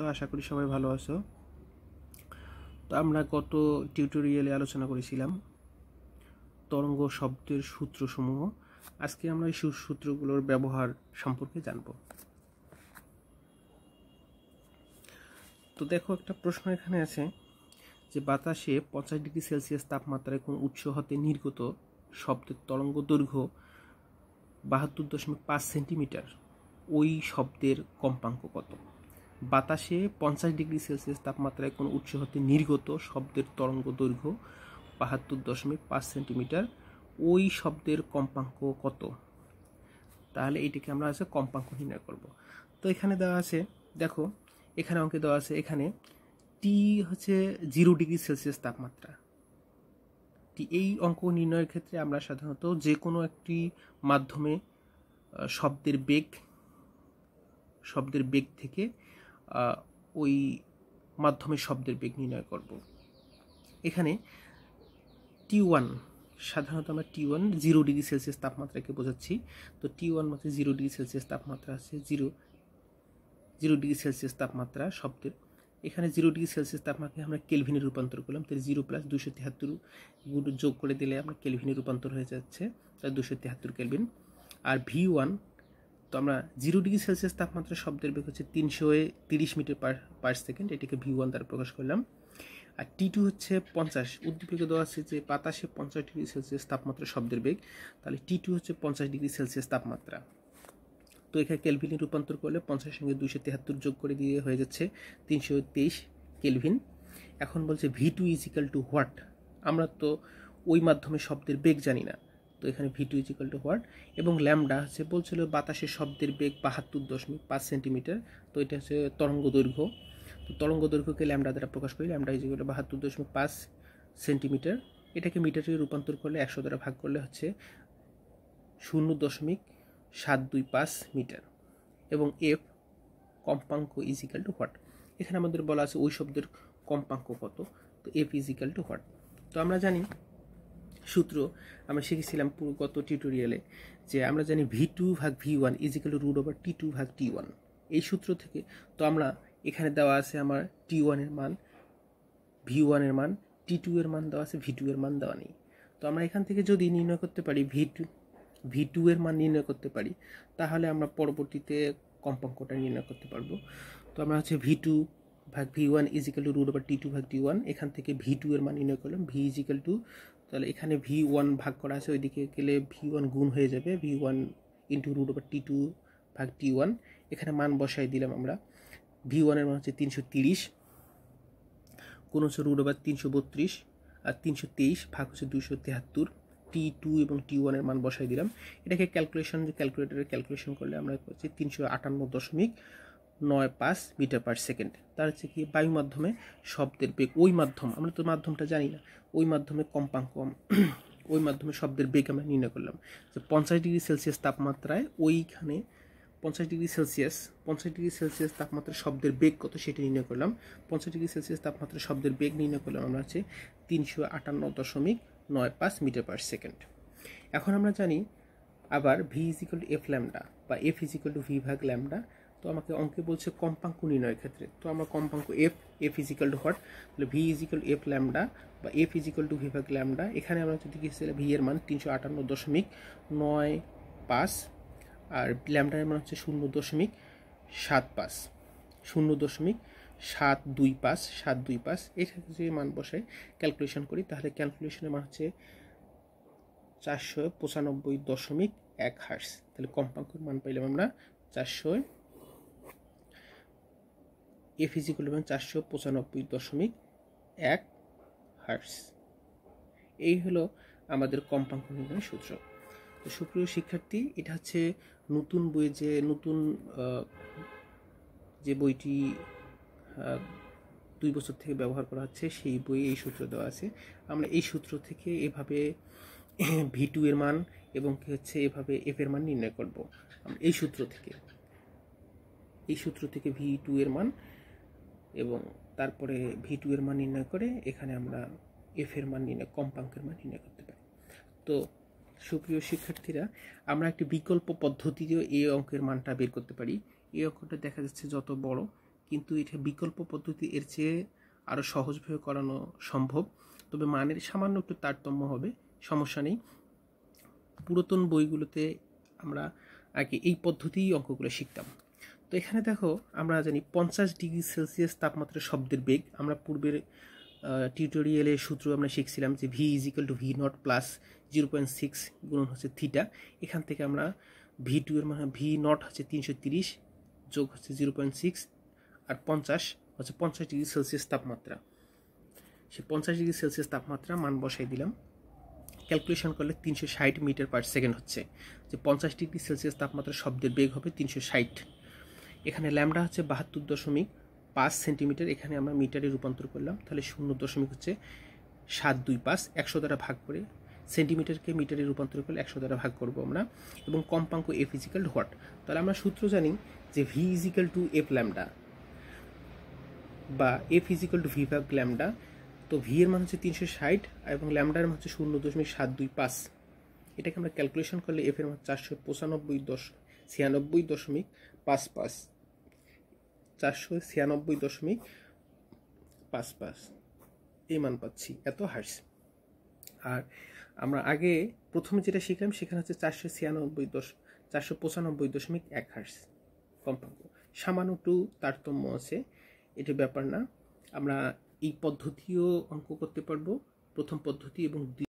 তো আশা করি সবাই ভালো আছো তো আমরা গত টিউটোরিয়ালে আলোচনা করেছিলাম তরঙ্গ শব্দের সূত্রসমূহ আজকে আমরা এই সূত্রগুলোর ব্যবহার সম্পর্কে জানব তো দেখো একটা প্রশ্ন এখানে আছে যে বাতাসে পঞ্চাশ ডিগ্রি সেলসিয়াস তাপমাত্রায় কোন উৎস হতে নির্গত শব্দের তরঙ্গ দৈর্ঘ্য বাহাত্তর দশমিক পাঁচ সেন্টিমিটার ওই শব্দের কম্পাঙ্ক কত বাতাসে পঞ্চাশ ডিগ্রি সেলসিয়াস তাপমাত্রায় কোনো উৎস হতে নির্গত শব্দের তরঙ্গ দৈর্ঘ্য বাহাত্তর দশমিক পাঁচ সেন্টিমিটার ওই শব্দের কম্পাঙ্ক কত তাহলে এটিকে আমরা আছে কম্পাঙ্ক নির্ণয় করব তো এখানে দেওয়া আছে দেখো এখানে অঙ্কে দেওয়া আছে এখানে টি হচ্ছে জিরো ডিগ্রি সেলসিয়াস তাপমাত্রা টি এই অঙ্ক নির্ণয়ের ক্ষেত্রে আমরা সাধারণত যে কোনো একটি মাধ্যমে শব্দের বেগ শব্দের বেগ থেকে ওই মাধ্যমে শব্দের বেগ নির্ণয় করব এখানে টি ওয়ান সাধারণত আমরা T one zero degree Celsius তাপমাত্রাকে বোঝাচ্ছি তো টি ওয়ান মাত্রা জিরো ডিগ্রি সেলসিয়াস তাপমাত্রা আছে জিরো জিরো ডিগ্রি সেলসিয়াস তাপমাত্রা শব্দের এখানে জিরো ডিগ্রি সেলসিয়াস তাপমাত্রাকে আমরা কেলভিনে রূপান্তর করলাম তাহলে জিরো প্লাস দুশো তিয়াত্তর যোগ করে দিলে আমরা কেলভিনে রূপান্তর হয়ে যাচ্ছে তাহলে দুশো তেহাত্তর কেলভিন আর ভি ওয়ান তো আমরা জিরো ডিগ্রি সেলসিয়াস তাপমাত্রা শব্দের বেগ হচ্ছে তিনশো তিরিশ মিটার পার পার সেকেন্ড এটিকে ভি ওয়ান দ্বারা প্রকাশ করলাম আর টি টু হচ্ছে পঞ্চাশ উদ্দীপকে দেওয়া আছে যে বাতাসে পঞ্চাশ ডিগ্রি সেলসিয়াস তাপমাত্রা শব্দের বেগ তাহলে টি টু হচ্ছে পঞ্চাশ ডিগ্রি সেলসিয়াস তাপমাত্রা তো এখানে কেলভিনে রূপান্তর করলে পঞ্চাশের সঙ্গে দুশো তেহাত্তর যোগ করে দিয়ে হয়ে যাচ্ছে তিনশো তেইশ কেলভিন এখন বলছে V two is equal to what আমরা তো ওই মাধ্যমে শব্দের বেগ জানি না তো এখানে V two is equal to what এবং ল্যামডা হচ্ছে বলছিল বাতাসের শব্দের বেগ বাহাত্তর দশমিক পাঁচ সেন্টিমিটার তো এটা হচ্ছে তরঙ্গ দৈর্ঘ্য তো তরঙ্গ দৈর্ঘ্যকে ল্যামডা দ্বারা প্রকাশ করি ল্যামডা ইজ ইকাল টু বাহাত্তর দশমিক পাঁচ সেন্টিমিটার এটাকে মিটারে রূপান্তর করলে একশো দ্বারা ভাগ করলে হচ্ছে শূন্য দশমিক সাত দুই পাঁচ মিটার এবং এফ কম্পাঙ্ক ইজ ইকাল টু হোয়াট এখানে আমাদের বলা আছে ওই শব্দের কম্পাঙ্ক কত তো F is equal to what তো আমরা জানি সূত্র আমরা শিখেছিলাম গত টিউটোরিয়ালে যে আমরা জানি ভি টু ভাগ V one is equal root over T two ভাগ টি ওয়ান এই সূত্র থেকে তো আমরা এখানে দেওয়া আছে আমার টি ওয়ানের মান ভি ওয়ানের মান টি টু এর মান দেওয়া আছে ভি টু এর মান দেওয়া নেই তো আমরা এখান থেকে যদি নির্ণয় করতে পারি ভি টু ভি টু এর মান নির্ণয় করতে পারি তাহলে আমরা পরবর্তীতে কম্পাঙ্কটা নির্ণয় করতে পারবো তো আমরা হচ্ছে ভি টু ভাগ V one is equal to root over T two ভাগ টি ওয়ান এখান থেকে ভি টু এর মান নির্ণয় করলাম ভি ইজিক্যাল টু তাহলে এখানে ভি ওয়ান ভাগ করা আছে ওইদিকে গেলে ভি ওয়ান গুণ হয়ে যাবে V one into root over T two ভাগ টি ওয়ান এখানে মান বসাই দিলাম আমরা ভি ওয়ানের মান হচ্ছে তিনশো তিরিশ কোন হচ্ছে রুট ওভার তিনশো বত্রিশ আর তিনশো তেইশ ভাগ হচ্ছে দুশো তেহাত্তর টি টু এবং টি ওয়ানের মান বসাই দিলাম এটাকে ক্যালকুলেশন ক্যালকুলেটারে ক্যালকুলেশন করলে আমরা হচ্ছে তিনশো আটান্ন দশমিক নয় পাঁচ মিটার পার সেকেন্ড তার হচ্ছে কি বায়ু মাধ্যমে শব্দের বেগ ওই মাধ্যম আমরা তো মাধ্যমটা জানি না ওই মাধ্যমে কম্পাঙ্ক ওই মাধ্যমে শব্দের বেগ আমরা নির্ণয় করলাম যে পঞ্চাশ ডিগ্রি সেলসিয়াস তাপমাত্রায় ওইখানে পঞ্চাশ ডিগ্রি সেলসিয়াস পঞ্চাশ ডিগ্রি সেলসিয়াস তাপমাত্রা শব্দের বেগ কত সেটি নির্ণয় করলাম পঞ্চাশ ডিগ্রি সেলসিয়াস তাপমাত্রা শব্দের বেগ নির্ণয় করলাম আমরা হচ্ছে তিনশো আটান্ন দশমিক নয় পাঁচ মিটার পার সেকেন্ড এখন আমরা জানি আবার V is equal to F lambda বা এফ ইজিক্যাল টু ভি ভাগ ল্যামডা তো আমাকে অঙ্কে বলছে কম্পাঙ্ক নির্ণয়ের ক্ষেত্রে তো আমরা কম্পাঙ্ক এফ এ ফিজিক্যাল টু হট তাহলে ভি ইজিক্যাল এফ ল্যামডা বা এ ফিজিক্যাল টু ভিভাগ ল্যামডা এখানে আমরা যদি গেছি ভি এর মান তিনশো আটান্ন দশমিক নয় পাঁচ আর ল্যামডার মান হচ্ছে শূন্য দশমিক সাত পাঁচ শূন্য দশমিক সাত দুই পাঁচ সাত দুই পাঁচ এটা যদি মান বসে ক্যালকুলেশন করি তাহলে ক্যালকুলেশনের মান হচ্ছে চারশো পঁচানব্বই দশমিক এক হার্স তাহলে কম্পাঙ্কর মান পাইলাম আমরা চারশোয় এফ ইজিকুল এবং চারশো পঁচানব্বই দশমিক এক হার্স এই হলো আমাদের কম্পাঙ্ক নির্ণয় সূত্র তো সুপ্রিয় শিক্ষার্থী এটা হচ্ছে নতুন বইয়ে যে নতুন যে বইটি দুই বছর থেকে ব্যবহার করা হচ্ছে সেই বইয়ে এই সূত্র দেওয়া আছে আমরা এই সূত্র থেকে এভাবে ভি টু এর মান এবং কী হচ্ছে এভাবে এফ এর মান নির্ণয় করব এই সূত্র থেকে এই সূত্র থেকে ভি টু এর মান এবং তারপরে ভি টু এর মান নির্ণয় করে এখানে আমরা এফ এর মান নির্ণয় কম্পাঙ্কের মান নির্ণয় করতে পারি তো সুপ্রিয় শিক্ষার্থীরা আমরা একটি বিকল্প পদ্ধতি দিয়ে এই অঙ্কের মানটা বের করতে পারি এই অঙ্কটা দেখা যাচ্ছে যত বড় কিন্তু এটা বিকল্প পদ্ধতি এর চেয়ে আরও সহজভাবে করানো সম্ভব তবে মানের সামান্য একটু তারতম্য হবে সমস্যা নেই পুরাতন বইগুলোতে আমরা আগে এই পদ্ধতিই অঙ্কগুলো শিখতাম তো এখানে দেখো আমরা জানি পঞ্চাশ ডিগ্রি সেলসিয়াস তাপমাত্রা শব্দের বেগ আমরা পূর্বের টিউটোরিয়ালে সূত্র আমরা শিখছিলাম যে V is equal to V naught plus zero point six গুণন হচ্ছে থিটা এখান থেকে আমরা ভি টু এর মানে ভি নট হচ্ছে তিনশো তিরিশ যোগ হচ্ছে জিরো পয়েন্ট সিক্স আর পঞ্চাশ হচ্ছে পঞ্চাশ ডিগ্রি সেলসিয়াস তাপমাত্রা সে পঞ্চাশ ডিগ্রি সেলসিয়াস তাপমাত্রা মান বসাই দিলাম ক্যালকুলেশন করলে তিনশো ষাট মিটার পার সেকেন্ড হচ্ছে যে পঞ্চাশ ডিগ্রি সেলসিয়াস তাপমাত্রা শব্দের বেগ হবে তিনশো ষাট এখানে ল্যামডা হচ্ছে বাহাত্তর দশমিক পাঁচ সেন্টিমিটার এখানে আমরা মিটারে রূপান্তর করলাম তাহলে শূন্য দশমিক হচ্ছে সাত দুই পাঁচ একশো দ্বারা ভাগ করে সেন্টিমিটারকে মিটারে রূপান্তর করলে একশো দ্বারা ভাগ করব আমরা এবং কম্পাঙ্ক এ ফিজিক্যাল হোয়াট তাহলে আমরা সূত্র জানি যে V is equal to F lambda বা এফ ইজিক্যাল টু ভি ভাগ ল্যামডা তো ভি এর মান হচ্ছে তিনশো ষাট এবং ল্যামডার মান হচ্ছে শূন্য দশমিক সাত দুই পাঁচ এটাকে আমরা ক্যালকুলেশন করলে এফ এর মান চারশো পঁচানব্বই দশ ছিয়ানব্বই দশমিক পাঁচ পাঁচ চারশো ছিয়ানব্বই দশমিক পাঁচ পাঁচ এই মান পাচ্ছি এত হার্স আর আমরা আগে প্রথমে যেটা শিখলাম সেখানে হচ্ছে চারশো ছিয়ানব্বই দশ চারশো পঁচানব্বই দশমিক এক হার্স কম্পাঙ্ক সামান্য টু তারতম্য আছে এটা ব্যাপার না আমরা এই পদ্ধতিও অঙ্ক করতে পারবো প্রথম পদ্ধতি এবং